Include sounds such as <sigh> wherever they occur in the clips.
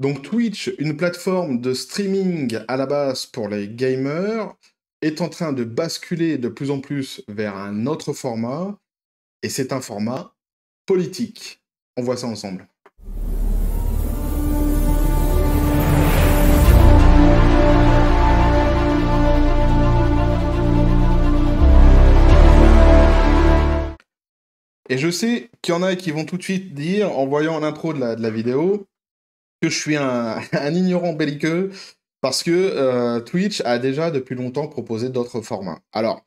Donc Twitch, une plateforme de streaming à la base pour les gamers, est en train de basculer de plus en plus vers un autre format, et c'est un format politique. On voit ça ensemble. Et je sais qu'il y en a qui vont tout de suite dire, en voyant l'intro de la, de la vidéo, que je suis <laughs> un, ignorant belliqueux parce que euh, Twitch a déjà depuis longtemps proposé d'autres formats. Alors,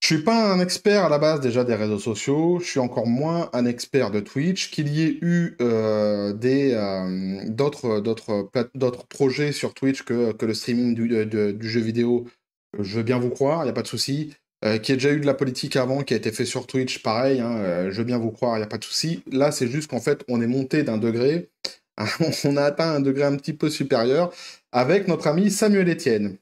je suis pas un expert à la base déjà des réseaux sociaux, je suis encore moins un expert de Twitch. Qu'il y ait eu euh, des euh, d'autres d'autres d'autres projets sur Twitch que, le streaming du, jeu vidéo, je veux bien vous croire, il n'y a pas de souci. qui a déjà eu de la politique avant qui a été fait sur Twitch, pareil, hein, je veux bien vous croire, il n'y a pas de souci. Là, c'est juste qu'en fait, on est monté d'un degré <laughs> on a atteint un degré un petit peu supérieur avec notre ami Samuel Etienne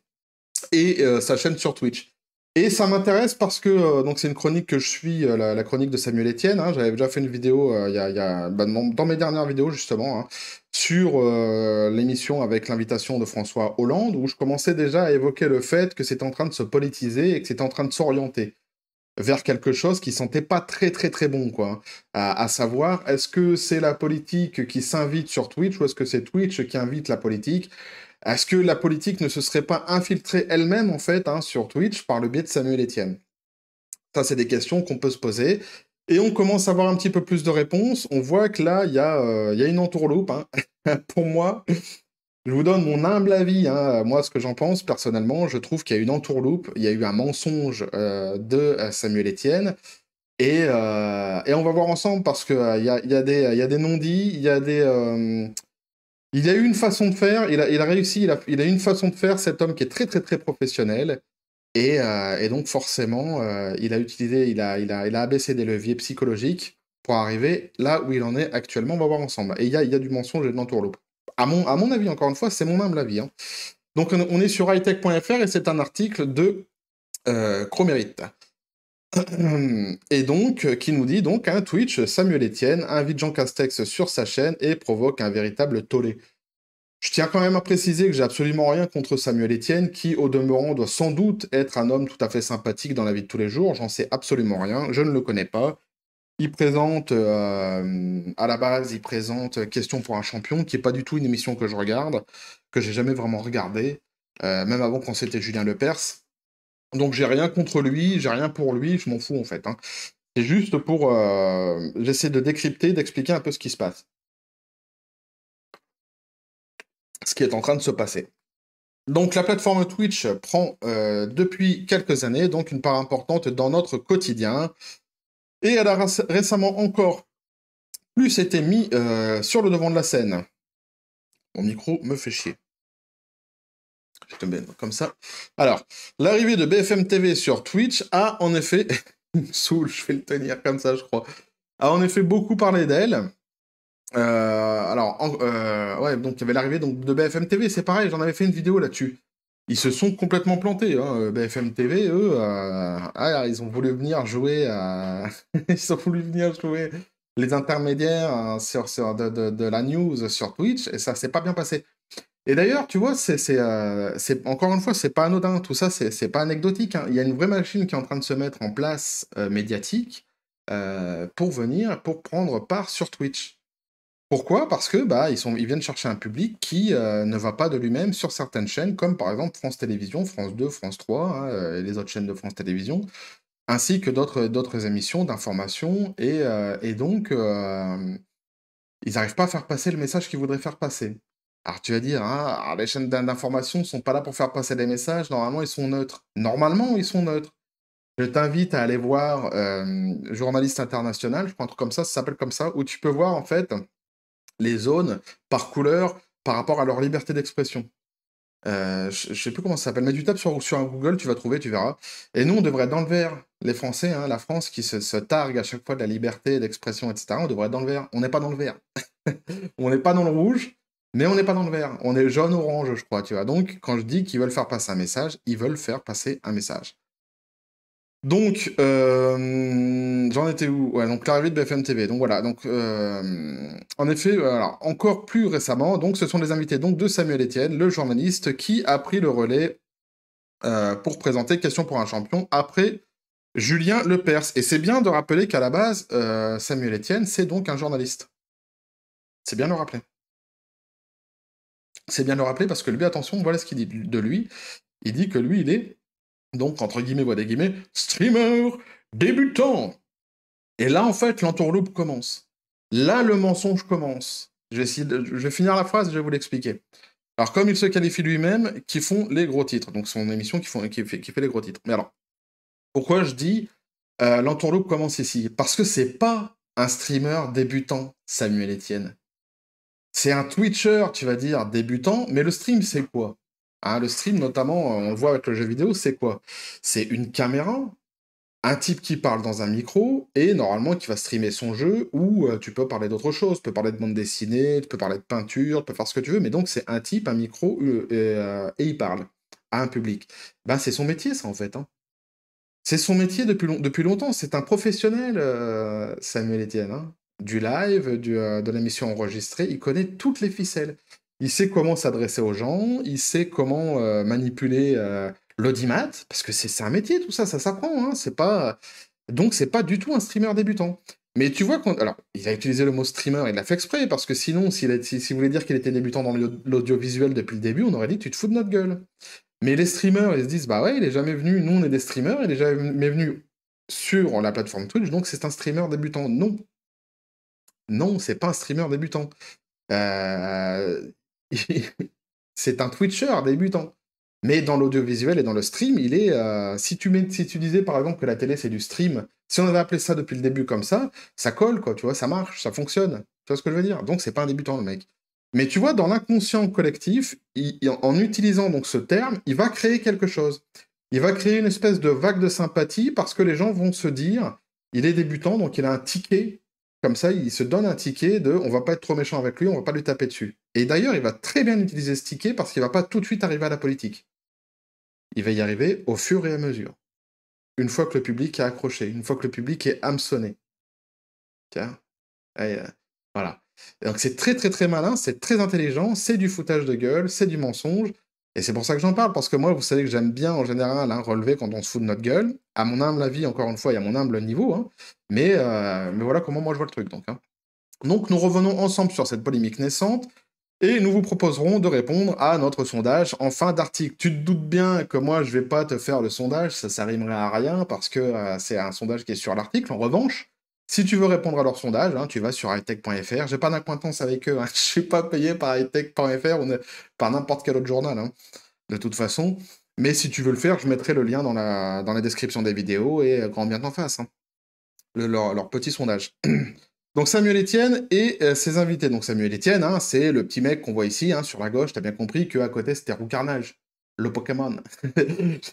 et euh, sa chaîne sur Twitch. Et ça m'intéresse parce que euh, donc c'est une chronique que je suis, euh, la, chronique de Samuel Etienne. Hein. J'avais déjà fait une vidéo bah, dans mes dernières vidéos justement hein, sur l'émission avec l'invitation de François Hollande où je commençais déjà à évoquer le fait que c'est en train de se politiser et que c'est en train de s'orienter vers quelque chose qui sentait pas très très très bon quoi. À, savoir, est-ce que c'est la politique qui s'invite sur Twitch ou est-ce que c'est Twitch qui invite la politique Est-ce que la politique ne se serait pas infiltrée elle-même en fait hein, sur Twitch par le biais de Samuel Etienne Ça, c'est des questions qu'on peut se poser. Et on commence à avoir un petit peu plus de réponses. On voit que là, il y, euh, y, a une entourloupe. Hein, <laughs> pour moi, je vous donne mon humble avis, hein. moi ce que j'en pense personnellement, je trouve qu'il y a une entourloupe, il y a eu un mensonge euh, de euh, Samuel Etienne, euh, et, on va voir ensemble parce qu'il il y, a, des, non-dits, il y a des... il y a eu une façon de faire, il a, il a réussi, il a, eu une façon de faire, cet homme qui est très très très professionnel, et, donc forcément, il a utilisé, il a, il, a, il a abaissé des leviers psychologiques pour arriver là où il en est actuellement, on va voir ensemble. Et il y a, il y a du mensonge et de l'entourloupe à mon, avis, encore une fois, c'est mon humble avis. Hein. Donc on est sur hightech.fr et c'est un article de euh, <clears throat> Et donc, euh, qui nous dit donc, un hein, Twitch, Samuel Etienne invite Jean Castex sur sa chaîne et provoque un véritable tollé. Je tiens quand même à préciser que j'ai absolument rien contre Samuel Etienne, qui au demeurant doit sans doute être un homme tout à fait sympathique dans la vie de tous les jours. J'en sais absolument rien, je ne le connais pas il présente, euh, à la base, il présente euh, Question pour un champion, qui n'est pas du tout une émission que je regarde, que j'ai jamais vraiment regardée, euh, même avant quand c'était Julien Lepers. Donc j'ai rien contre lui, j'ai rien pour lui, je m'en fous en fait. Hein. C'est juste pour... essayer J'essaie de décrypter, d'expliquer un peu ce qui se passe. Ce qui est en train de se passer. Donc la plateforme Twitch prend depuis quelques années donc une part importante dans notre quotidien. Et elle a récemment encore plus été mise euh, sur le devant de la scène. Mon micro me fait chier. Je te Comme ça. Alors, l'arrivée de BFM TV sur Twitch a en effet. <laughs> Soul, je vais le tenir comme ça, je crois. A en effet beaucoup parlé d'elle. Euh, alors, euh, ouais, donc il y avait l'arrivée de BFM TV, c'est pareil, j'en avais fait une vidéo là-dessus ils se sont complètement plantés. Hein. Euh, BFM TV, eux, euh, ah, ah, ils ont voulu venir jouer <laughs> ils voulu venir jouer les intermédiaires hein, sur, de, la news sur Twitch, et ça s'est pas bien passé. Et d'ailleurs, tu vois, c'est, c'est, euh, encore une fois, c'est pas anodin, tout ça, c'est, pas anecdotique. Hein. Il y a une vraie machine qui est en train de se mettre en place médiatique pour venir, pour prendre part sur Twitch. Pourquoi Parce que bah, ils, sont, ils viennent chercher un public qui euh, ne va pas de lui-même sur certaines chaînes, comme par exemple France Télévisions, France 2, France 3, hein, euh, et les autres chaînes de France Télévisions, ainsi que d'autres émissions d'information. Et, euh, donc, ils n'arrivent pas à faire passer le message qu'ils voudraient faire passer. Alors tu vas dire, hein, ah les chaînes d'information ne sont pas là pour faire passer des messages, normalement ils sont neutres. Normalement ils sont neutres. Je t'invite à aller voir Journaliste International, je prends un truc comme ça, ça s'appelle comme ça, où tu peux voir en fait les zones par couleur par rapport à leur liberté d'expression. Euh, je, ne sais plus comment ça s'appelle, mais du tapes sur, sur Google, tu vas trouver, tu verras. Et nous, on devrait dans le vert. Les Français, hein, la France qui se, targue à chaque fois de la liberté d'expression, etc., on devrait être dans le vert. On n'est pas dans le vert. <laughs> on n'est pas dans le rouge, mais on n'est pas dans le vert. On est jaune-orange, je crois, tu vois. Donc, quand je dis qu'ils veulent faire passer un message, ils veulent faire passer un message. Donc, euh, j'en étais où ouais, donc l'arrivée de BFM TV. Donc voilà, donc euh, en effet, alors, encore plus récemment, donc ce sont les invités donc de Samuel Etienne, le journaliste, qui a pris le relais euh, pour présenter Question pour un champion après Julien Lepers. Et c'est bien de rappeler qu'à la base, Samuel Etienne, c'est donc un journaliste. C'est bien de le rappeler. C'est bien de le rappeler parce que lui, attention, voilà ce qu'il dit de lui. Il dit que lui, il est donc entre guillemets, voilà des guillemets, streamer débutant. Et là, en fait, l'entourloupe commence. Là, le mensonge commence. Je vais, finir la phrase, je vais vous l'expliquer. Alors, comme il se qualifie lui-même, qui font les gros titres. Donc, son émission qui, fait... les gros titres. Mais alors, pourquoi je dis euh, l'entourloupe commence ici Parce que c'est pas un streamer débutant, Samuel Etienne. C'est un Twitcher, tu vas dire, débutant, mais le stream, c'est quoi ah, le stream, notamment, euh, on le voit avec le jeu vidéo, c'est quoi C'est une caméra, un type qui parle dans un micro et normalement qui va streamer son jeu ou euh, tu peux parler d'autre chose. Tu peux parler de bande dessinée, tu peux parler de peinture, tu peux faire ce que tu veux, mais donc c'est un type, un micro euh, et, il parle à un public. Ben, c'est son métier, ça en fait. Hein. C'est son métier depuis, longtemps. C'est un professionnel, Samuel Etienne. Hein. Du live, de l'émission enregistrée, il connaît toutes les ficelles. Il sait comment s'adresser aux gens, il sait comment euh, manipuler euh, l'audimat, parce que c'est un métier, tout ça, ça s'apprend. Hein, c'est pas donc c'est pas du tout un streamer débutant. Mais tu vois, quand... alors il a utilisé le mot streamer, il l'a fait exprès, parce que sinon, s'il si, voulait dire qu'il était débutant dans l'audiovisuel depuis le début, on aurait dit tu te fous de notre gueule. Mais les streamers, ils se disent bah ouais, il est jamais venu, nous on est des streamers, il est jamais venu sur la plateforme Twitch, donc c'est un streamer débutant. Non, non, c'est pas un streamer débutant. Euh, <laughs> c'est un Twitcher débutant. Mais dans l'audiovisuel et dans le stream, il est. Euh, si, tu disais par exemple que la télé c'est du stream, si on avait appelé ça depuis le début comme ça, ça colle quoi, tu vois, ça marche, ça fonctionne. Tu vois ce que je veux dire Donc c'est pas un débutant le mec. Mais tu vois, dans l'inconscient collectif, en utilisant donc ce terme, il va créer quelque chose. Il va créer une espèce de vague de sympathie parce que les gens vont se dire, il est débutant, donc il a un ticket comme ça, il se donne un ticket de on va pas être trop méchant avec lui, on va pas lui taper dessus. Et d'ailleurs, il va très bien utiliser ce ticket parce qu'il va pas tout de suite arriver à la politique. Il va y arriver au fur et à mesure. Une fois que le public est accroché, une fois que le public est hameçonné. Tiens. Euh, voilà. Donc c'est très très très malin, c'est très intelligent, c'est du foutage de gueule, c'est du mensonge, et c'est pour ça que j'en parle, parce que moi, vous savez que j'aime bien en général hein, relever quand on se fout de notre gueule. À mon humble avis, encore une fois, il y a mon humble niveau. Hein. Euh, mais, voilà comment moi je vois le truc. Donc, hein. donc nous revenons ensemble sur cette polémique naissante. Et nous vous proposerons de répondre à notre sondage en fin d'article. Tu te doutes bien que moi, je vais pas te faire le sondage, ça, ne à rien parce que euh, c'est un sondage qui est sur l'article. En revanche, si tu veux répondre à leur sondage, hein, tu vas sur hightech.fr. n'ai pas d'acquaintance avec eux. Hein. <laughs> Je ne suis pas payé par hightech.fr ou par n'importe quel autre journal. Hein, de toute façon. Mais si tu veux le faire, je mettrai le lien dans la, dans la description des vidéos et grand bien t'en fasse. leur, petit sondage. <clears throat> Donc Samuel Etienne et euh, ses invités. Donc Samuel Etienne, c'est le petit mec qu'on voit ici sur la gauche. tu as bien compris qu'à côté c'était Roucarnage, le Pokémon. <laughs>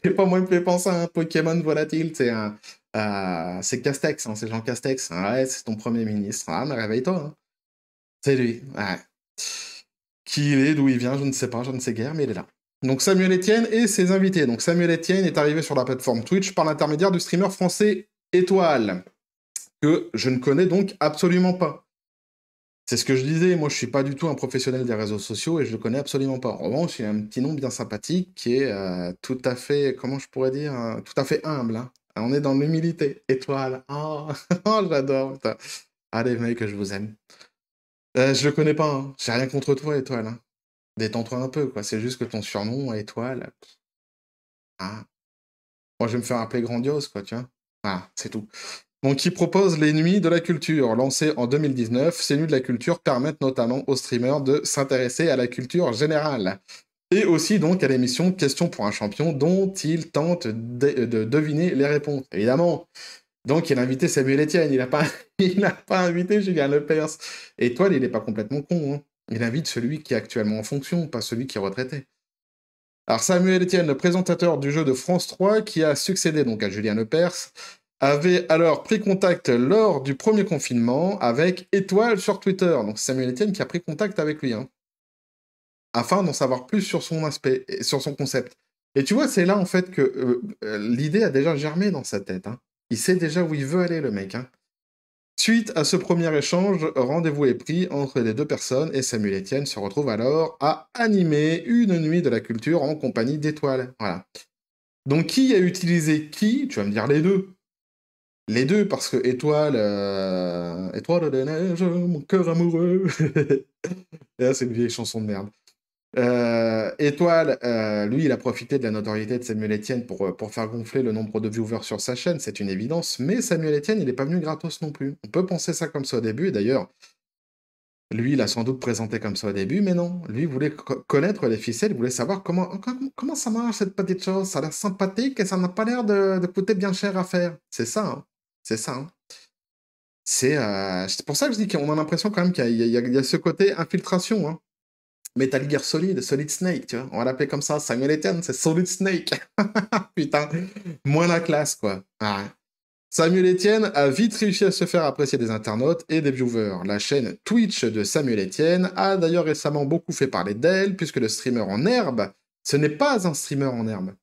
Je pas moins fait penser à un Pokémon volatile. C'est un, euh, c'est Castex, hein, c'est Jean Castex. ouais, c'est ton Premier ministre. Ah, mais réveille-toi. Hein. C'est lui. Ouais. Qui il est, d'où il vient, je ne sais pas, je ne sais guère, mais il est là. Donc Samuel Etienne et ses invités. Donc Samuel Etienne est arrivé sur la plateforme Twitch par l'intermédiaire du streamer français Étoile, que je ne connais donc absolument pas. C'est ce que je disais, moi je ne suis pas du tout un professionnel des réseaux sociaux et je le connais absolument pas. En revanche, il a un petit nom bien sympathique qui est euh, tout à fait, comment je pourrais dire, euh, tout à fait humble. Hein. On est dans l'humilité. Étoile. Oh, <laughs> oh j'adore, Allez, mec, je vous aime. Euh, je le connais pas, hein. j'ai rien contre toi, Étoile. Hein. Détends-toi un peu, quoi. C'est juste que ton surnom, Étoile. Ah. Moi, je vais me faire appeler grandiose, quoi, tu vois. Ah, c'est tout. Donc, qui propose les Nuits de la Culture, lancées en 2019. Ces Nuits de la Culture permettent notamment aux streamers de s'intéresser à la culture générale. Et aussi donc à l'émission Question pour un champion dont il tente de, deviner les réponses. Évidemment, donc, il a invité Samuel Etienne, il n'a pas, <laughs> pas invité Julien Lepers. Étoile, il n'est pas complètement con. Hein. Il invite celui qui est actuellement en fonction, pas celui qui est retraité. Alors, Samuel Etienne, le présentateur du jeu de France 3, qui a succédé donc à Julien Lepers, avait alors pris contact lors du premier confinement avec Étoile sur Twitter. Donc, Samuel Etienne qui a pris contact avec lui. Hein afin d'en savoir plus sur son aspect, sur son concept. Et tu vois, c'est là en fait que euh, euh, l'idée a déjà germé dans sa tête. Hein. Il sait déjà où il veut aller, le mec. Hein. Suite à ce premier échange, rendez-vous est pris entre les deux personnes et Samuel Etienne se retrouve alors à animer une nuit de la culture en compagnie d'étoiles. Voilà. Donc qui a utilisé qui Tu vas me dire les deux. Les deux, parce que étoile, euh, étoile de neige, mon cœur amoureux. <laughs> c'est une vieille chanson de merde. Euh, Étoile, euh, lui, il a profité de la notoriété de Samuel Etienne pour, euh, pour faire gonfler le nombre de viewers sur sa chaîne, c'est une évidence, mais Samuel Etienne, il n'est pas venu gratos non plus. On peut penser ça comme ça au début, et d'ailleurs, lui, il a sans doute présenté comme ça au début, mais non. Lui voulait connaître les ficelles, il voulait savoir comment, comment, ça marche cette petite chose. Ça a l'air sympathique et ça n'a pas l'air de, coûter bien cher à faire. C'est ça, hein. c'est ça. Hein. C'est pour ça que je dis qu'on a l'impression quand même qu'il y, y, a ce côté infiltration. Hein. Metal Gear Solid, Solid Snake, tu vois. On va l'appeler comme ça, Samuel Etienne, c'est Solid Snake. <laughs> Putain, moins la classe, quoi. Ah Samuel Etienne a vite réussi à se faire apprécier des internautes et des viewers. La chaîne Twitch de Samuel Etienne a d'ailleurs récemment beaucoup fait parler d'elle, puisque le streamer en herbe, ce n'est pas un streamer en herbe.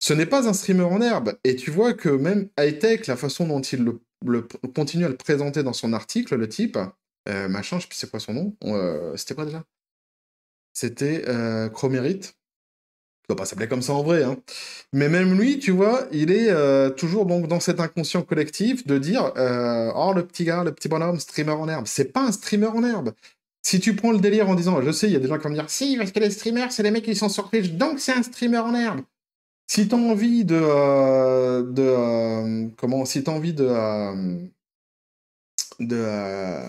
Ce n'est pas un streamer en herbe. Et tu vois que même Hightech, la façon dont il le, continue à le présenter dans son article, le type, euh, machin, je sais pas son nom, euh, c'était quoi déjà c'était euh, Chromérite. Il doit pas s'appeler comme ça en vrai. Hein. Mais même lui, tu vois, il est euh, toujours donc dans cet inconscient collectif de dire euh, Oh, le petit gars, le petit bonhomme, streamer en herbe. C'est pas un streamer en herbe. Si tu prends le délire en disant Je sais, il y a des gens qui vont me dire Si, parce que les streamers, c'est les mecs qui sont sur Twitch, donc c'est un streamer en herbe. Si t'as envie de. de comment Si as envie de. de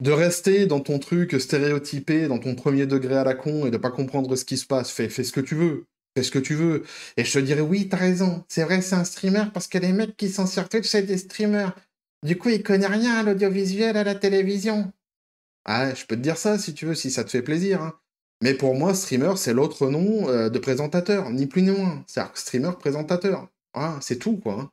de rester dans ton truc stéréotypé, dans ton premier degré à la con et de pas comprendre ce qui se passe, fais, fais ce que tu veux. Fais ce que tu veux. Et je te dirais, oui, t'as raison. C'est vrai, c'est un streamer parce que les mecs qui sont sur Twitch, c'est des streamers. Du coup, ils connaissent rien à l'audiovisuel, à la télévision. Ah, je peux te dire ça si tu veux, si ça te fait plaisir. Hein. Mais pour moi, streamer, c'est l'autre nom euh, de présentateur, ni plus ni moins. C'est-à-dire streamer, présentateur. Ah, c'est tout, quoi. Hein.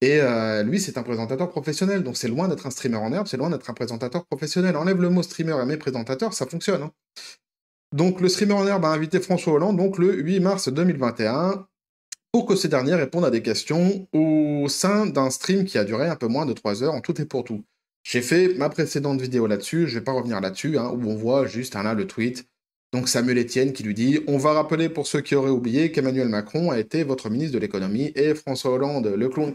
Et euh, lui, c'est un présentateur professionnel, donc c'est loin d'être un streamer en herbe, c'est loin d'être un présentateur professionnel. Enlève le mot streamer et mes présentateurs, ça fonctionne. Hein. Donc le streamer en herbe a invité François Hollande donc le 8 mars 2021 pour que ces derniers répondent à des questions au sein d'un stream qui a duré un peu moins de 3 heures en tout et pour tout. J'ai fait ma précédente vidéo là-dessus, je ne vais pas revenir là-dessus, hein, où on voit juste hein, là le tweet donc Samuel Etienne qui lui dit On va rappeler pour ceux qui auraient oublié qu'Emmanuel Macron a été votre ministre de l'économie et François Hollande, le clown,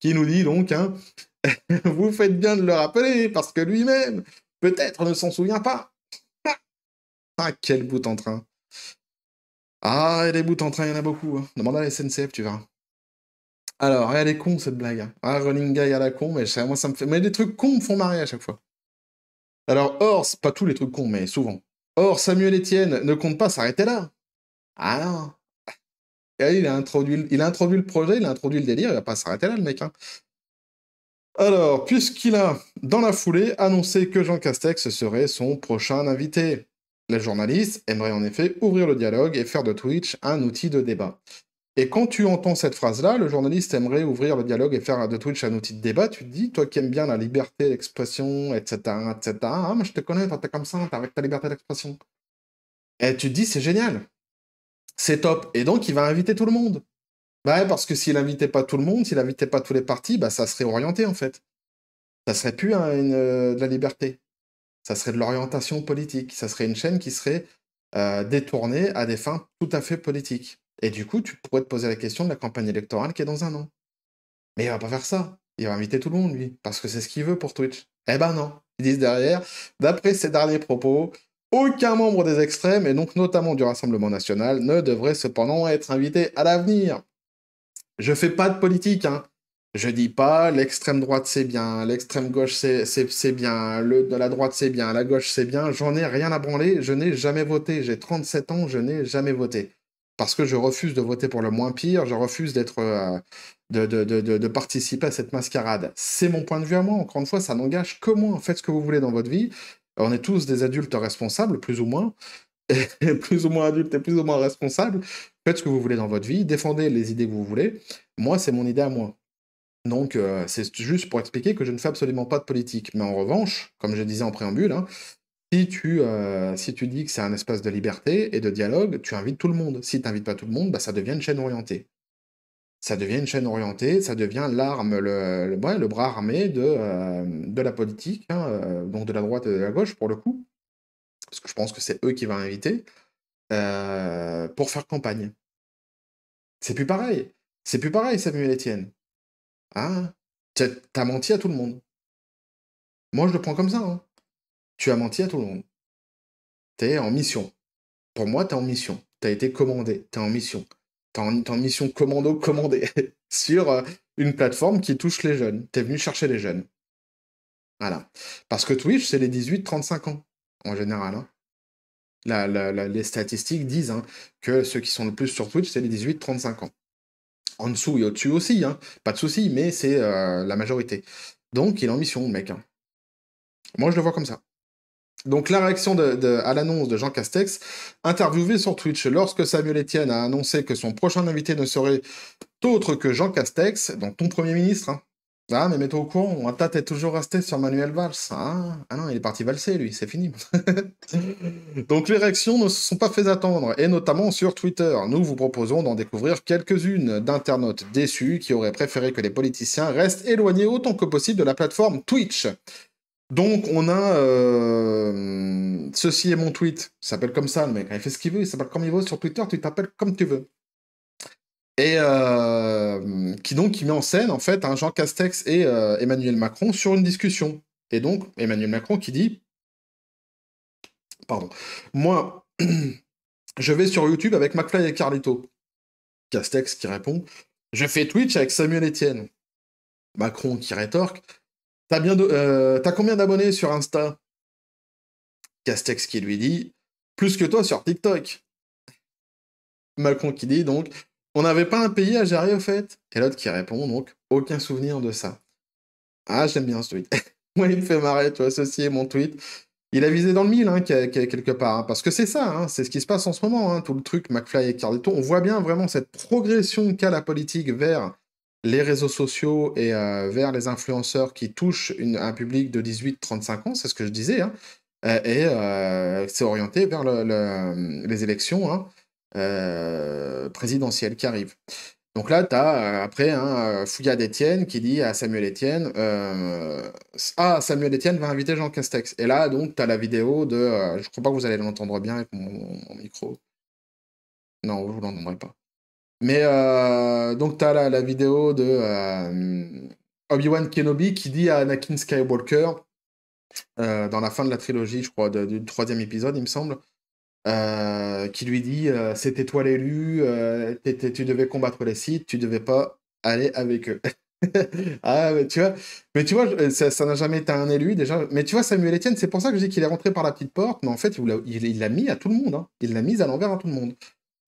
qui nous dit donc hein, <laughs> Vous faites bien de le rappeler parce que lui-même, peut-être, ne s'en souvient pas. Ah, quel bout en train Ah, et les bouts en train, il y en a beaucoup. Hein. Demande à la SNCF, tu vas. Alors, elle est con cette blague. Hein. Ah, running guy à la con, mais moi ça me fait. Mais des trucs cons me font marrer à chaque fois. Alors, or, pas tous les trucs cons, mais souvent. Or, Samuel Etienne ne compte pas s'arrêter là. Ah non. Il a, introduit, il a introduit le projet, il a introduit le délire, il va pas s'arrêter là, le mec. Hein. Alors, puisqu'il a, dans la foulée, annoncé que Jean Castex serait son prochain invité, les journalistes aimerait en effet ouvrir le dialogue et faire de Twitch un outil de débat. Et quand tu entends cette phrase-là, le journaliste aimerait ouvrir le dialogue et faire de Twitch un outil de débat. Tu te dis, toi qui aimes bien la liberté d'expression, etc., etc., ah, moi je te connais, t'es comme ça, t'as avec ta liberté d'expression. Et tu te dis, c'est génial. C'est top. Et donc, il va inviter tout le monde. Bah parce que s'il n'invitait pas tout le monde, s'il n'invitait pas tous les partis, bah, ça serait orienté, en fait. Ça serait plus euh, de la liberté. Ça serait de l'orientation politique. Ça serait une chaîne qui serait euh, détournée à des fins tout à fait politiques. Et du coup, tu pourrais te poser la question de la campagne électorale qui est dans un an. Mais il va pas faire ça. Il va inviter tout le monde, lui, parce que c'est ce qu'il veut pour Twitch. Eh ben non. Ils disent derrière, d'après ses derniers propos, aucun membre des extrêmes, et donc notamment du Rassemblement national, ne devrait cependant être invité à l'avenir. Je fais pas de politique, hein. Je dis pas l'extrême droite c'est bien, l'extrême gauche c'est bien, le, de la droite c'est bien, la gauche c'est bien, j'en ai rien à branler, je n'ai jamais voté, j'ai 37 ans, je n'ai jamais voté parce que je refuse de voter pour le moins pire, je refuse d'être, euh, de, de, de, participer à cette mascarade. C'est mon point de vue à moi, encore une fois, ça n'engage que moi. Faites ce que vous voulez dans votre vie. On est tous des adultes responsables, plus ou moins, <laughs> et plus ou moins adultes et plus ou moins responsables. Faites ce que vous voulez dans votre vie, défendez les idées que vous voulez. Moi, c'est mon idée à moi. Donc, euh, c'est juste pour expliquer que je ne fais absolument pas de politique. Mais en revanche, comme je disais en préambule, hein, si tu, euh, si tu dis que c'est un espace de liberté et de dialogue, tu invites tout le monde. Si tu n'invites pas tout le monde, bah, ça devient une chaîne orientée. Ça devient une chaîne orientée, ça devient l'arme, le, bras armé de, euh, de la politique, hein, euh, donc de la droite et de la gauche pour le coup, parce que je pense que c'est eux qui vont inviter, pour faire campagne. C'est plus pareil. C'est plus pareil, Samuel Etienne. Hein tu T'as menti à tout le monde. Moi, je le prends comme ça. Hein. Tu as menti à tout le monde. Tu es en mission. Pour moi, tu es en mission. Tu as été commandé. Tu es en mission. Tu es, en mission commando commandé <laughs> sur euh, une plateforme qui touche les jeunes. Tu es venu chercher les jeunes. Voilà. Parce que Twitch, c'est les 18-35 ans, en général. Hein. les statistiques disent hein, que ceux qui sont le plus sur Twitch, c'est les 18-35 ans. En dessous et au-dessus aussi, hein. pas de souci, mais c'est euh, la majorité. Donc, il est en mission, le mec. Moi, je le vois comme ça. Donc la réaction à l'annonce de Jean Castex, interviewé sur Twitch lorsque Samuel Etienne a annoncé que son prochain invité ne serait autre que Jean Castex, donc ton Premier ministre. Hein. Ah, mais mets-toi au courant, tête est toujours resté sur Manuel Valls. Ah, ah non, il est parti valser, lui, c'est fini. <laughs> donc les réactions ne se sont pas fait attendre, et notamment sur Twitter. Nous vous proposons d'en découvrir quelques-unes d'internautes déçus qui auraient préféré que les politiciens restent éloignés autant que possible de la plateforme Twitch. Donc on a euh, ceci est mon tweet. Il s'appelle comme ça, le mec. Il fait ce qu'il veut, il s'appelle comme il veut sur Twitter. Tu t'appelles comme tu veux. Et euh, qui donc qui met en scène en fait hein, Jean Castex et euh, Emmanuel Macron sur une discussion. Et donc Emmanuel Macron qui dit, pardon, moi <clears throat> je vais sur YouTube avec McFly et Carlito. Castex qui répond, je fais Twitch avec Samuel Etienne. Macron qui rétorque, euh, t'as combien d'abonnés sur Insta Castex qui lui dit Plus que toi sur TikTok. Macron qui dit donc On n'avait pas un pays à gérer au fait Et l'autre qui répond donc Aucun souvenir de ça. Ah, j'aime bien ce tweet. Moi, <laughs> il me fait marrer, tu vois, mon tweet. Il a visé dans le mille, hein, quelque part. Hein, parce que c'est ça, hein, c'est ce qui se passe en ce moment, tout le truc McFly et Cardetto. On voit bien vraiment cette progression qu'a la politique vers les réseaux sociaux et euh, vers les influenceurs qui touchent un public de 18-35 ans, c'est ce que je disais, hein, euh, et euh, c'est orienté vers les élections hein, présidentielles qui arrivent. Donc là, tu as après hein, fouillade Étienne qui dit à Samuel Etienne Ah, Samuel Etienne va inviter Jean Castex. Et là, donc, tu as la vidéo de. je crois pas que vous allez l'entendre bien avec mon, mon micro. Non, vous ne l'entendrez pas. Mais euh, donc, tu as la, vidéo de euh, Obi-Wan Kenobi qui dit à Anakin Skywalker, euh, dans la fin de la trilogie, je crois, du troisième épisode, il me semble, qui lui dit C'était toi l'élu, tu devais combattre les Sith, tu devais pas aller avec eux. <laughs> ah, mais tu vois, mais tu vois ça n'a jamais été un élu déjà. Mais tu vois, Samuel Etienne, c'est pour ça que je dis qu'il est rentré par la petite porte, mais en fait, il l'a mis à tout le monde. Hein. Il l'a mis à l'envers à tout le monde.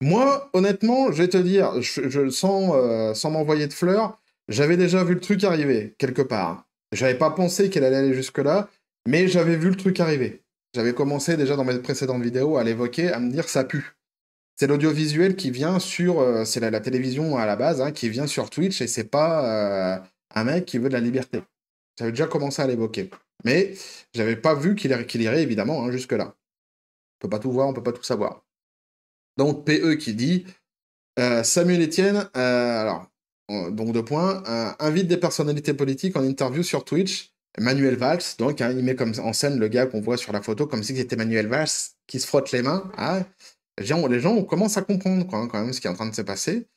Moi, honnêtement, je vais te dire, je, sens, euh, sans m'envoyer de fleurs, j'avais déjà vu le truc arriver, quelque part. J'avais pas pensé qu'elle allait aller jusque-là, mais j'avais vu le truc arriver. J'avais commencé déjà dans mes précédentes vidéos à l'évoquer, à me dire ça pue. C'est l'audiovisuel qui vient sur. Euh, c'est la, télévision à la base, hein, qui vient sur Twitch, et c'est pas euh, un mec qui veut de la liberté. J'avais déjà commencé à l'évoquer. Mais j'avais pas vu qu'il irait évidemment hein, jusque-là. On peut pas tout voir, on peut pas tout savoir. Donc PE qui dit euh, Samuel Etienne, euh, alors, euh, donc deux points, invite des personnalités politiques en interview sur Twitch. Manuel Valls, donc hein, il met comme en scène le gars qu'on voit sur la photo comme si c'était Manuel Valls qui se frotte les mains. Ah, les gens, les on à comprendre hein, quand même ce qui est en train de se passer.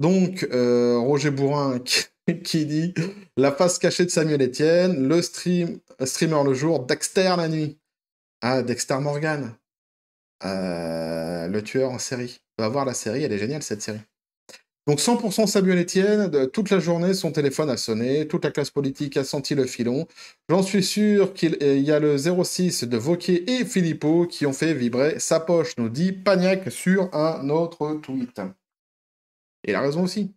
Donc Roger Bourrin <laughs> qui, dit la face cachée de Samuel Etienne, le stream, streamer le jour, Dexter la nuit. Ah, Dexter Morgan. Euh, le tueur en série. Va voir la série, elle est géniale cette série. Donc 100% Samuel Etienne, de, toute la journée son téléphone a sonné, toute la classe politique a senti le filon. J'en suis sûr qu'il euh, y a le 06 de Vauquier et Philippot qui ont fait vibrer sa poche, nous dit Pagnac sur un autre tweet. Et il a raison aussi.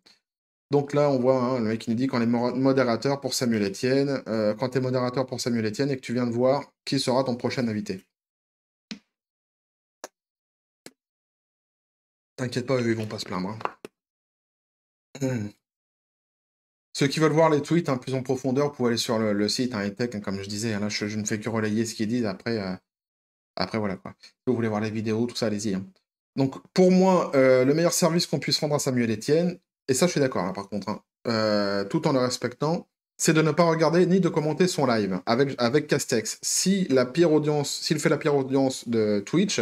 Donc là, on voit hein, le mec qui nous dit quand est modérateur pour Samuel Etienne, euh, quand t'es modérateur pour Samuel Etienne et que tu viens de voir qui sera ton prochain invité. T'inquiète pas, eux, ils vont pas se plaindre. Hein. Hum. Ceux qui veulent voir les tweets hein, plus en profondeur, vous pouvez aller sur le, site, un hein, e e comme je disais. là, je, ne fais que relayer ce qu'ils disent. Après, euh, après, voilà quoi. Si vous voulez voir les vidéos, tout ça, allez-y. Donc, pour moi, euh, le meilleur service qu'on puisse rendre à Samuel Etienne, et ça, je suis d'accord, par contre, euh, tout en le respectant, c'est de ne pas regarder ni de commenter son live avec, avec Castex. Si la pire audience, s'il fait la pire audience de Twitch,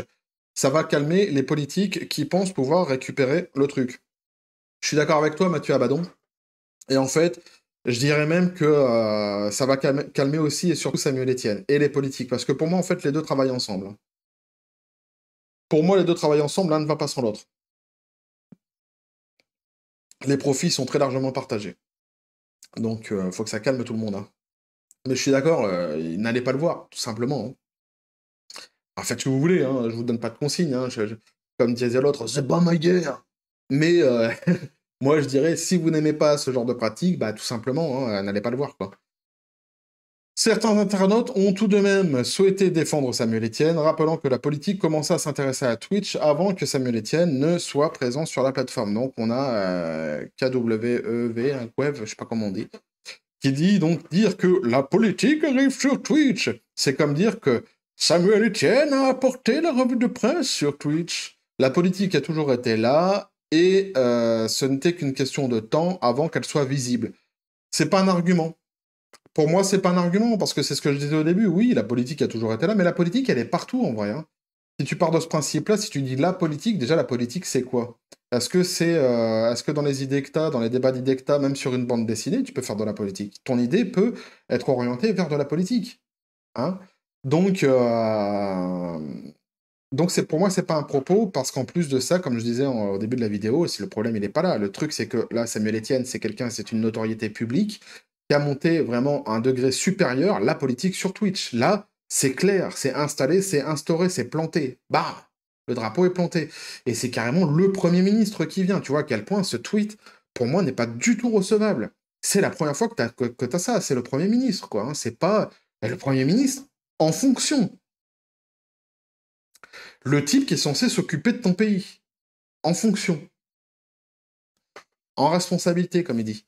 ça va calmer les politiques qui pensent pouvoir récupérer le truc. Je suis d'accord avec toi, Mathieu Abadon. Et en fait, je dirais même que euh, ça va calmer, aussi et surtout Samuel Etienne et les politiques. Parce que pour moi, en fait, les deux travaillent ensemble. Pour moi, les deux travaillent ensemble, l'un ne va pas sans l'autre. Les profits sont très largement partagés. Donc, il euh, faut que ça calme tout le monde. Hein. Mais je suis d'accord, euh, il n'allait pas le voir, tout simplement. Hein. En faites ce vous voulez, hein, je vous donne pas de consignes. hein, comme disait l'autre, c'est pas ma guerre. Mais euh, <laughs> moi, je dirais, si vous n'aimez pas ce genre de pratique, bah, tout simplement, hein, euh, n'allez pas le voir. Quoi. Certains internautes ont tout de même souhaité défendre Samuel Etienne, rappelant que la politique commençait à s'intéresser à Twitch avant que Samuel Etienne ne soit présent sur la plateforme. Donc on a euh, KWEV, un web, je sais pas comment on dit, qui dit donc dire que la politique arrive sur Twitch. C'est comme dire que Samuel Etienne a apporté la revue de presse sur Twitch. La politique a toujours été là et euh, ce n'était qu'une question de temps avant qu'elle soit visible. C'est pas un argument. Pour moi, c'est pas un argument parce que c'est ce que je disais au début. Oui, la politique a toujours été là, mais la politique, elle est partout en vrai. Hein. Si tu pars de ce principe-là, si tu dis la politique, déjà la politique, c'est quoi Est-ce que c'est, euh, est-ce que dans les idées que dans les débats d'idées même sur une bande dessinée, tu peux faire de la politique Ton idée peut être orientée vers de la politique. Hein donc, euh, donc c'est pour moi, c'est pas un propos parce qu'en plus de ça, comme je disais au début de la vidéo, si le problème il n'est pas là, le truc c'est que là, Samuel Etienne, c'est quelqu'un, c'est une notoriété publique qui a monté vraiment à un degré supérieur la politique sur Twitch. Là, c'est clair, c'est installé, c'est instauré, c'est planté. Bah, le drapeau est planté. Et c'est carrément le Premier ministre qui vient. Tu vois à quel point ce tweet, pour moi, n'est pas du tout recevable. C'est la première fois que tu as, ça. C'est le Premier ministre, quoi. Hein. C'est pas le Premier ministre en fonction. Le type qui est censé s'occuper de ton pays, en fonction. En responsabilité, comme il dit.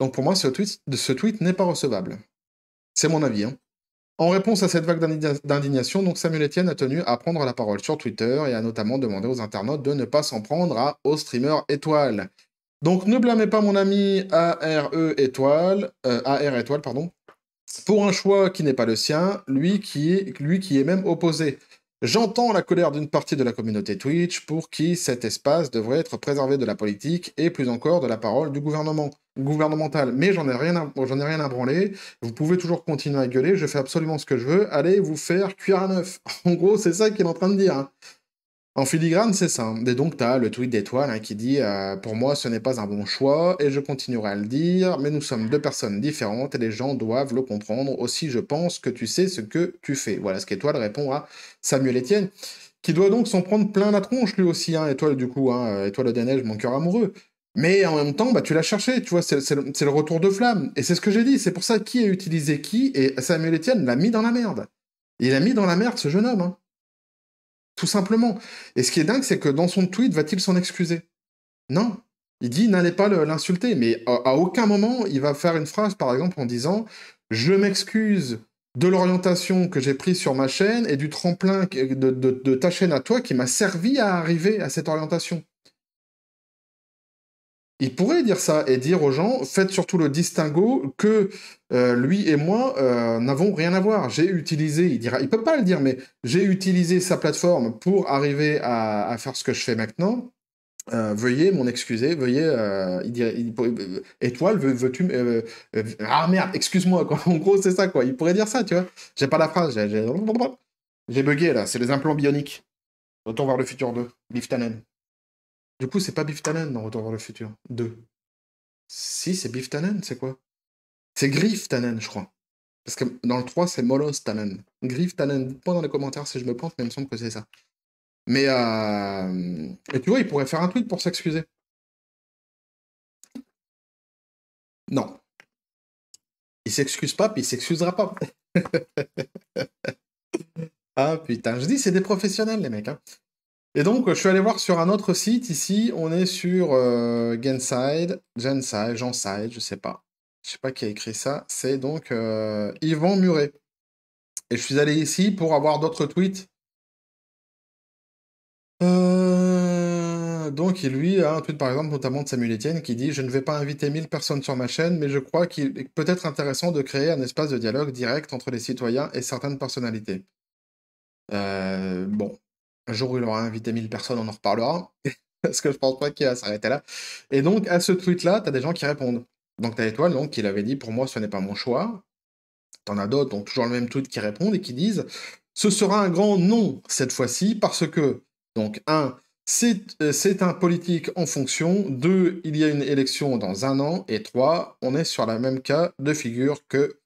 Donc pour moi, ce tweet, ce tweet n'est pas recevable. C'est mon avis. Hein. En réponse à cette vague d'indignation, donc Samuel Etienne a tenu à prendre la parole sur Twitter et a notamment demandé aux internautes de ne pas s'en prendre à au streamer étoile. Donc ne blâmez pas mon ami ARE étoile, euh, AR étoile pardon, pour un choix qui n'est pas le sien, lui qui est, lui qui est même opposé. J'entends la colère d'une partie de la communauté Twitch pour qui cet espace devrait être préservé de la politique et plus encore de la parole du gouvernement gouvernemental. Mais j'en ai rien à, ai rien branler. Vous pouvez toujours continuer à gueuler. Je fais absolument ce que je veux. Allez vous faire cuire à neuf. <laughs> En gros, c'est ça qu'il est en train de dire. Hein. En filigrane, c'est ça. Et donc, tu as le tweet d'Étoile hein, qui dit euh, Pour moi, ce n'est pas un bon choix, et je continuerai à le dire, mais nous sommes deux personnes différentes et les gens doivent le comprendre. Aussi, je pense que tu sais ce que tu fais. » Voilà ce qu'Étoile répond à Samuel Etienne, qui doit donc s'en prendre plein la tronche, lui aussi, hein, Étoile du coup, hein, euh, Étoile de neige, mon cœur amoureux. Mais en même temps, bah, tu l'as cherché, tu vois, c'est le, retour de flamme. Et c'est ce que j'ai dit, c'est pour ça qui a utilisé qui, et Samuel Etienne l'a mis dans la merde. Il a mis dans la merde ce jeune homme. Hein. Tout simplement. Et ce qui est dingue, c'est que dans son tweet, va-t-il s'en excuser Non. Il dit n'allez pas l'insulter, mais euh, à, aucun moment il va faire une phrase, par exemple, en disant je m'excuse de l'orientation que j'ai prise sur ma chaîne et du tremplin de ta chaîne à toi qui m'a servi à arriver à cette orientation il pourrait dire ça et dire aux gens, faites surtout le distinguo que euh, lui et moi euh, n'avons rien à voir. J'ai utilisé, il dira, il peut pas le dire, mais j'ai utilisé sa plateforme pour arriver à, faire ce que je fais maintenant. Euh, veuillez m'en excuser, veuillez, il dirait, étoile, veux, tu ah merde, excuse-moi, <laughs> En gros, c'est ça, quoi. Il pourrait dire ça, tu vois. J'ai pas la phrase, j'ai bugué, là. C'est les implants bioniques. Autant voir le futur 2. Liftanen. Du coup, c'est pas Biff Tannen dans Retour vers le futur 2. Si, c'est Biff Tannen, c'est quoi C'est Griff Tannen, je crois. Parce que dans le 3, c'est Molos Tannen. Griff Tannen, dites-moi dans les commentaires si je me plante, mais il me semble que c'est ça. Mais euh, Et tu vois, il pourrait faire un tweet pour s'excuser. Non. Il s'excuse pas, puis il s'excusera pas. <laughs> ah putain, je dis, c'est des professionnels, les mecs. Hein. Et donc, je suis allé voir sur un autre site. Ici, on est sur euh, Genside, Genside, Genside, je sais pas. Je sais pas qui a écrit ça. C'est donc euh, Yvan Muret. Et je suis allé ici pour avoir d'autres tweets. Euh, donc, lui a un tweet, par exemple, notamment de Samuel Etienne, qui dit Je ne vais pas inviter 1000 personnes sur ma chaîne, mais je crois qu'il est peut-être intéressant de créer un espace de dialogue direct entre les citoyens et certaines personnalités. bon, un jour où il aura invité 1000 personnes, on en reparlera. <laughs> Parce que je pense pas qu'il va s'arrêter là. Et donc, à ce tweet-là, tu as des gens qui répondent. Donc, tu as Étoile donc, qui l'avait dit Pour moi, ce n'est pas mon choix. T'en as d'autres, donc toujours le même tweet, qui répondent et qui disent Ce sera un grand non cette fois-ci, parce que, donc, un, euh, c'est un politique en fonction. Deux, il y a une élection dans un an. Et trois, on est sur la même cas de figure que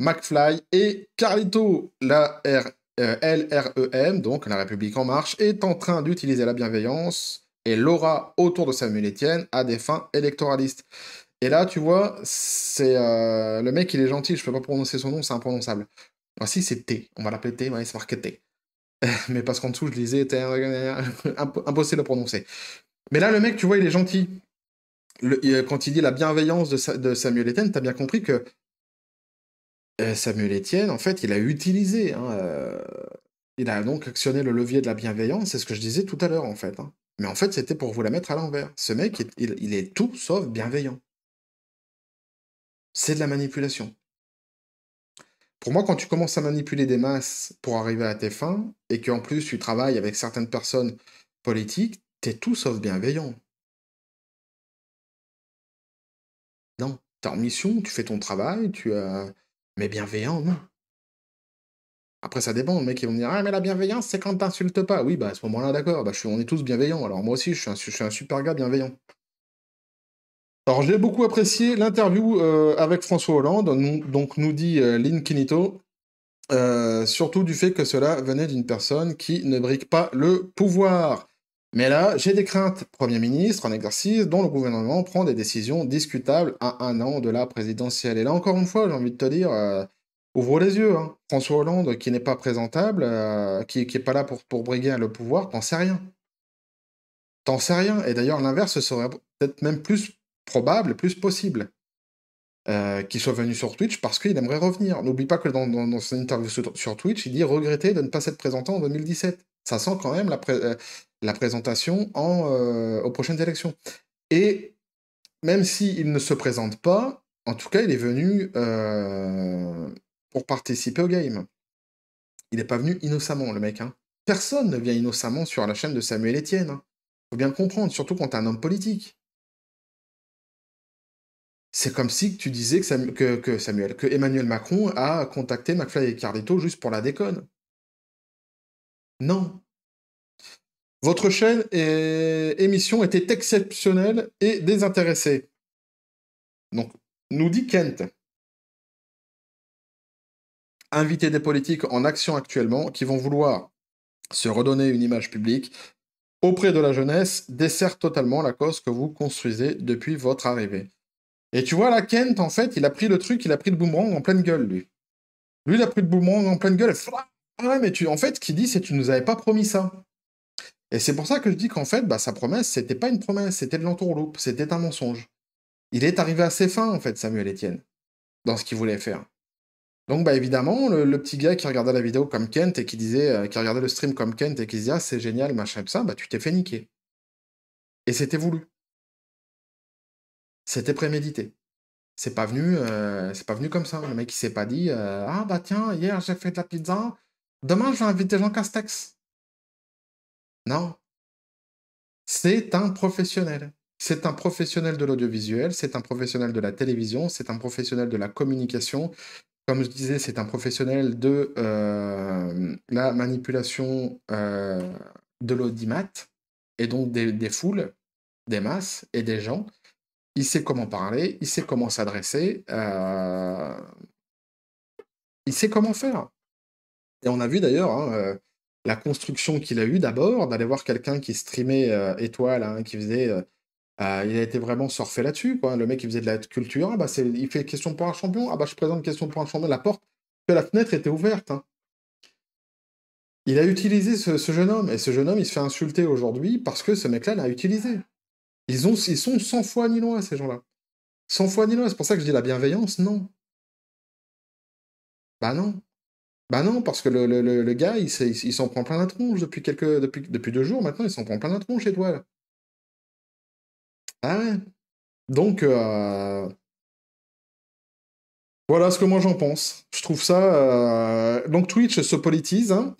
McFly et Carlito. La R euh, LREM, donc La République En Marche, est en train d'utiliser la bienveillance et l'aura autour de Samuel Etienne à des fins électoralistes. Et là, tu vois, c'est euh, le mec, il est gentil, je peux pas prononcer son nom, c'est imprononçable. Ah si, c'est T, on va l'appeler T, Il se marqué T. <laughs> Mais parce qu'en dessous, je disais, T, impossible de prononcer. Mais là, le mec, tu vois, il est gentil. Euh, quand il dit la bienveillance de, de Samuel Etienne, t'as bien compris que euh, Samuel Etienne, en fait, il a utilisé, hein, euh, il a donc actionné le levier de la bienveillance, c'est ce que je disais tout à l'heure, en fait. Hein. Mais en fait, c'était pour vous la mettre à l'envers. Ce mec, il, il est tout sauf bienveillant. C'est de la manipulation. Pour moi, quand tu commences à manipuler des masses pour arriver à tes fins, et qu'en plus tu travailles avec certaines personnes politiques, t'es tout sauf bienveillant. Non, t'es en mission, tu fais ton travail, tu as mais bienveillant, non Après, ça dépend, le mecs ils vont me dire, ah, mais la bienveillance, c'est quand t'insultes pas. Oui, bah, à ce moment-là, d'accord, bah, on est tous bienveillants, alors moi aussi, je suis un, super gars bienveillant. Alors, j'ai beaucoup apprécié l'interview euh, avec François Hollande, donc nous dit euh, euh, surtout du fait que cela venait d'une personne qui ne brique pas le pouvoir. Mais là, j'ai des craintes, Premier ministre en exercice, dont le gouvernement prend des décisions discutables à un an de la présidentielle. Et là, encore une fois, j'ai envie de te dire, euh, ouvre les yeux. Hein. François Hollande, qui n'est pas présentable, euh, qui n'est pas là pour, pour briguer le pouvoir, t'en sais rien. T'en sais rien. Et d'ailleurs, l'inverse serait peut-être même plus probable, plus possible. Euh, qu'il soit venu sur Twitch parce qu'il aimerait revenir. N'oublie pas que dans, dans, dans, son interview sur Twitch, il dit regretter de ne pas s'être présenté en 2017 ça sent quand même la, euh, présentation euh, aux prochaines élections. Et même s'il ne se présente pas, en tout cas, il est venu euh, pour participer au game. Il n'est pas venu innocemment, le mec. Hein. Personne ne vient innocemment sur la chaîne de Samuel Etienne. Il hein. faut bien le comprendre, surtout quand tu es un homme politique. C'est comme si tu disais que, que, que Emmanuel Macron a contacté McFly et Cardito juste pour la déconne. Non. Votre chaîne et émission était exceptionnelle et désintéressée. Donc, nous dit Kent. Inviter des politiques en action actuellement qui vont vouloir se redonner une image publique auprès de la jeunesse dessert totalement la cause que vous construisez depuis votre arrivée. Et tu vois, là, Kent, en fait, il a pris le truc, il a pris le boomerang en pleine gueule, lui. Lui, il a pris le boomerang en pleine gueule. Et... Ah ouais, mais tu, en fait, ce qu'il dit, c'est tu nous avais pas promis ça. Et c'est pour ça que je dis qu'en fait, bah, sa promesse, c'était pas une promesse, c'était de l'entourloupe, c'était un mensonge. Il est arrivé à ses fins, en fait, Samuel Etienne, dans ce qu'il voulait faire. Donc, bah, évidemment, le, petit gars qui regardait la vidéo comme Kent et qui disait, euh, qui regardait le stream comme Kent et qui disait, ah, c'est génial, machin, ça, bah, tu t'es fait niquer. Et c'était voulu. C'était prémédité. C'est pas venu, euh, c'est pas venu comme ça. Le mec, il s'est pas dit, euh, ah, bah, tiens, hier, j'ai fait de la pizza, Demain, j'ai vais gens Jean Castex. Non. C'est un professionnel. C'est un professionnel de l'audiovisuel, c'est un professionnel de la télévision, c'est un professionnel de la communication. Comme je disais, c'est un professionnel de euh, la manipulation euh, de l'audimat et donc des, foules, des masses et des gens. Il sait comment parler, il sait comment s'adresser, euh, il sait comment faire. Et on a vu d'ailleurs hein, euh, la construction qu'il a eue d'abord, d'aller voir quelqu'un qui streamait euh, étoile, hein, qui faisait. Euh, ah, il a été vraiment surfé là-dessus. Quoi. Hein. Le mec, qui faisait de la culture. Ah, bah, il fait question pour un champion. Ah, bah, je présente question pour un champion. La porte, que la fenêtre était ouverte. Il a utilisé ce, jeune homme. Et ce jeune homme, il se fait insulter aujourd'hui parce que ce mec-là l'a utilisé. Ils, ont, ils sont 100 fois ni loin, ces gens-là. 100 fois ni loin. C'est pour ça que je dis la bienveillance, non. Bah non. Bah non, parce que le, gars, il, s'en prend plein la tronche depuis, quelques, depuis, deux jours maintenant, il s'en prend plein la tronche chez toi. Là. Ah ouais. Donc, euh, voilà ce que moi j'en pense. Je trouve ça. Euh, donc Twitch se politise. Hein.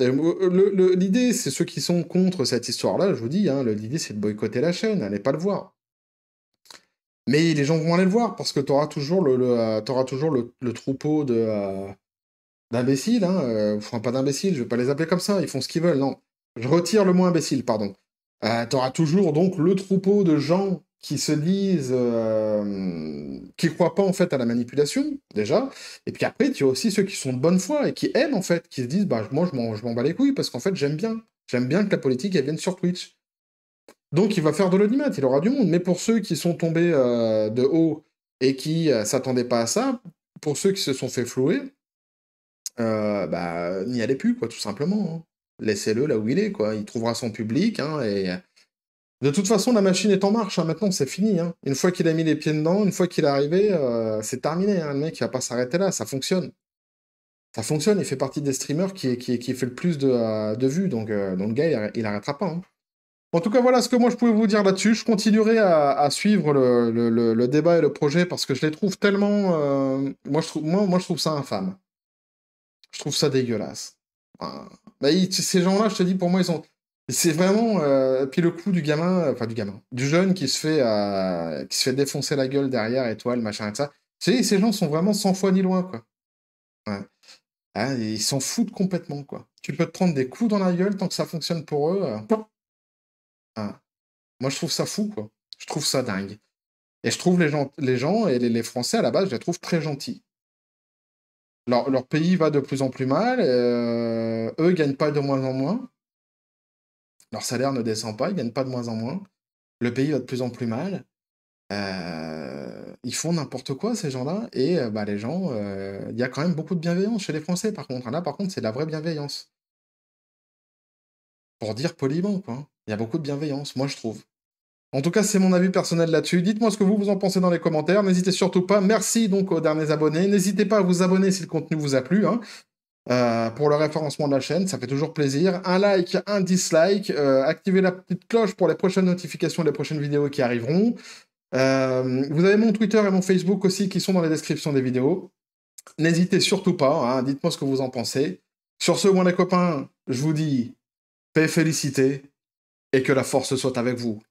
L'idée, c'est ceux qui sont contre cette histoire-là, je vous dis, hein, l'idée c'est de boycotter la chaîne, allez pas le voir. Mais les gens vont aller le voir parce que tu toujours le, le euh, toujours le troupeau de, d'imbéciles, hein, enfin euh, pas d'imbéciles, je vais pas les appeler comme ça, ils font ce qu'ils veulent, non. Je retire le mot imbécile, pardon. Euh, T'auras toujours donc le troupeau de gens qui se disent, euh, qui croient pas en fait à la manipulation déjà, et puis après tu as aussi ceux qui sont de bonne foi et qui aiment en fait, qui se disent bah moi je m'en bats les couilles parce qu'en fait j'aime bien, j'aime bien que la politique elle vienne sur Twitch. Donc il va faire de l'audimat, il aura du monde. Mais pour ceux qui sont tombés euh, de haut et qui s'attendaient pas à ça, pour ceux qui se sont fait flouer, euh, bah, n'y allez plus, quoi, tout simplement. Hein. Laissez-le là où il est, quoi. Il trouvera son public, hein, et... Euh, de toute façon, la machine est en marche, hein. maintenant, c'est fini. Une fois qu'il a mis les pieds dedans, une fois qu'il est arrivé, euh, c'est terminé. Le mec, il va pas s'arrêter là, ça fonctionne. Ça fonctionne, il fait partie des streamers qui, fait le plus de, de vues, donc, donc le gars, il, arrêtera pas. En tout cas, voilà ce que moi je pouvais vous dire là-dessus. Je continuerai à, suivre le, débat et le projet parce que je les trouve tellement. moi, moi, moi, je trouve ça infâme. Je trouve ça dégueulasse. ces gens-là, je te dis, pour moi, ils sont. C'est vraiment. Euh, puis le coup du gamin, euh, enfin du gamin, du jeune qui se fait, euh, qui se fait défoncer la gueule derrière, étoile, machin et ça. ces gens sont vraiment 100 fois ni loin, quoi. Ah, ils s'en foutent complètement, quoi. Tu peux te prendre des coups dans la gueule tant que ça fonctionne pour eux. Ah. Moi, je trouve ça fou, quoi. Je trouve ça dingue. Et je trouve les gens, les gens et les Français, à la base, je les trouve très gentils leur, pays va de plus en plus mal, eux eux gagnent pas de moins en moins, leur salaire ne descend pas, ils gagnent pas de moins en moins, le pays va de plus en plus mal, euh, ils font n'importe quoi ces gens-là, et euh, bah, les gens, euh, il y a quand même beaucoup de bienveillance chez les Français par contre, là par contre c'est de la vraie bienveillance. Pour dire poliment, quoi. Hein. Il y a beaucoup de bienveillance, moi je trouve. En tout cas, c'est mon avis personnel là-dessus. Dites-moi ce que vous, en pensez dans les commentaires. N'hésitez surtout pas. Merci donc aux derniers abonnés. N'hésitez pas à vous abonner si le contenu vous a plu. Hein. Euh, pour le référencement de la chaîne, ça fait toujours plaisir. Un like, un dislike, euh, activez la petite cloche pour les prochaines notifications les prochaines vidéos qui arriveront. Euh, vous avez mon Twitter et mon Facebook aussi qui sont dans la description des vidéos. N'hésitez surtout pas, hein, dites-moi ce que vous en pensez. Sur ce, moi les copains, je vous dis paix, félicité et que la force soit avec vous.